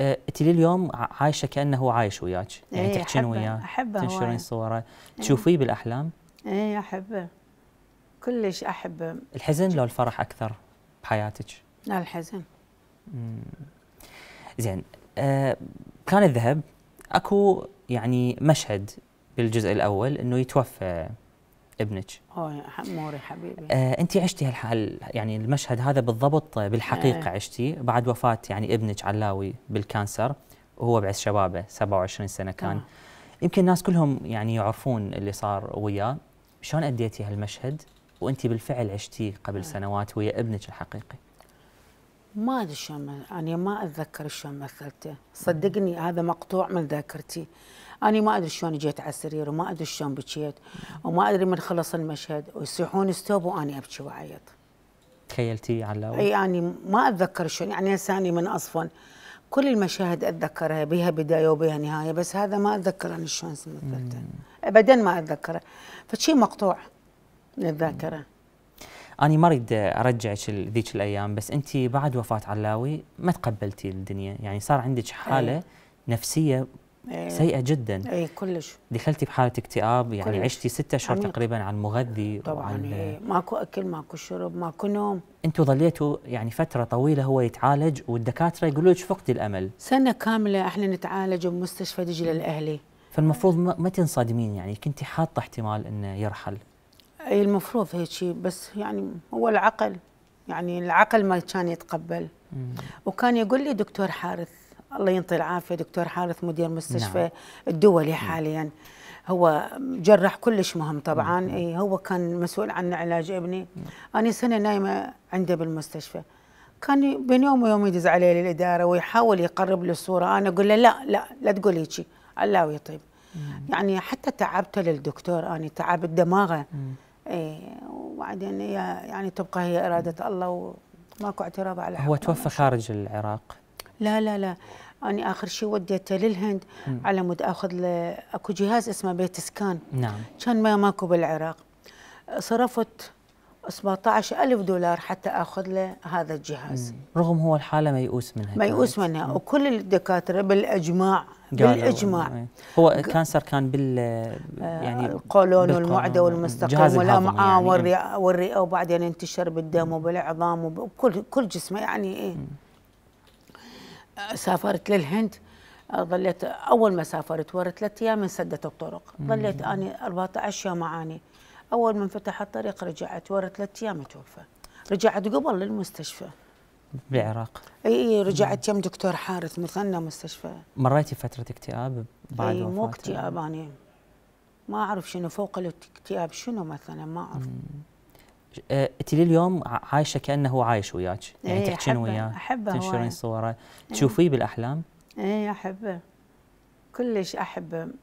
آه، انت لليوم عايشه كانه هو عايش وياك يعني إيه، تحكين وياه احبه تنشرين صوره إيه. تشوفيه بالاحلام اي احبه كلش احبه الحزن لو الفرح اكثر بحياتك لا الحزن زين آه كان الذهب اكو يعني مشهد بالجزء الاول انه يتوفى ابنك اه حموري حبيبي آه انت عشتي هالحال يعني المشهد هذا بالضبط بالحقيقه آه. عشتي بعد وفاه يعني ابنك علاوي بالكانسر وهو بعز شبابه 27 سنه كان آه. يمكن الناس كلهم يعني يعرفون اللي صار وياه شلون اديتي هالمشهد وانت بالفعل عشتيه قبل آه. سنوات ويا ابنك الحقيقي ما ادري شلون انا ما اتذكر شلون مثلته صدقني هذا مقطوع من ذاكرتي انا ما ادري شلون جيت على السرير وما ادري شلون بكيت وما ادري من خلص المشهد ويصيحون ستوب واني ابكي واعيط تخيلتي على الأول؟ اي اني يعني ما اتذكر شلون يعني لساني من اصفن كل المشاهد اتذكرها بها بدايه وبها نهايه بس هذا ما اتذكر انا شلون مثلته ابدا ما اتذكره فشي مقطوع من الذاكره أنا ما أريد أرجعك ذيك الأيام بس أنت بعد وفاة علاوي ما تقبلتي الدنيا يعني صار عندك إيه. حالة أي. نفسية أي. سيئة جدا أي كلش دخلتي بحالة اكتئاب يعني كلش. عشتي ستة أشهر تقريبا على المغذي طبعا وعلى إيه. ماكو أكل ماكو شرب ماكو نوم أنتوا ظليتوا يعني فترة طويلة هو يتعالج والدكاترة يقولوا لك فقدي الأمل سنة كاملة احنا نتعالج بمستشفى دجلة الأهلي فالمفروض ما, ما تنصدمين يعني كنت حاطه احتمال انه يرحل اي المفروض هيك بس يعني هو العقل يعني العقل ما كان يتقبل وكان يقول لي دكتور حارث الله ينطي العافيه دكتور حارث مدير مستشفى نعم. الدولي حاليا هو جراح كلش مهم طبعا اي هو كان مسؤول عن علاج ابني مم. انا سنه نايمه عنده بالمستشفى كان بين يوم ويوم يدز علي للاداره ويحاول يقرب لي الصوره انا اقول له لا لا لا تقول هيك الله ويطيب يعني حتى تعبته للدكتور انا تعبت دماغه مم. اي وبعدين هي يعني تبقى هي اراده الله وماكو اعتراض على هو توفى خارج العراق لا لا لا أنا آخر شيء وديته للهند م. على مود أخذ أكو جهاز اسمه بيت سكان نعم كان ما ماكو بالعراق صرفت 17000 دولار حتى اخذ له هذا الجهاز مم. رغم هو الحاله ميؤوس منها ميؤوس منها مم. وكل الدكاتره بالاجماع بالاجماع إيه. هو كانسر كان بال يعني آه، القولون والمعده والمستقيم والامعاء يعني. آه، والرئه وبعدين وبعدين انتشر بالدم وبالعظام وكل كل جسمه يعني ايه آه، سافرت للهند ظليت اول ما سافرت ورا ثلاث ايام انسدت الطرق ظليت اني 14 يوم اعاني اول ما انفتح الطريق رجعت ورا ثلاث ايام توفى رجعت قبل للمستشفى بعراق اي رجعت يم دكتور حارث مثنى مستشفى مريتي فتره اكتئاب بعد اي مو اكتئاب انا ما اعرف شنو فوق الاكتئاب شنو مثلا ما اعرف انت أه، اليوم عايشه كانه هو عايش وياك يعني إيه تحكين وياه احبه تنشرين صوره تشوفيه بالاحلام اي احبه كلش احبه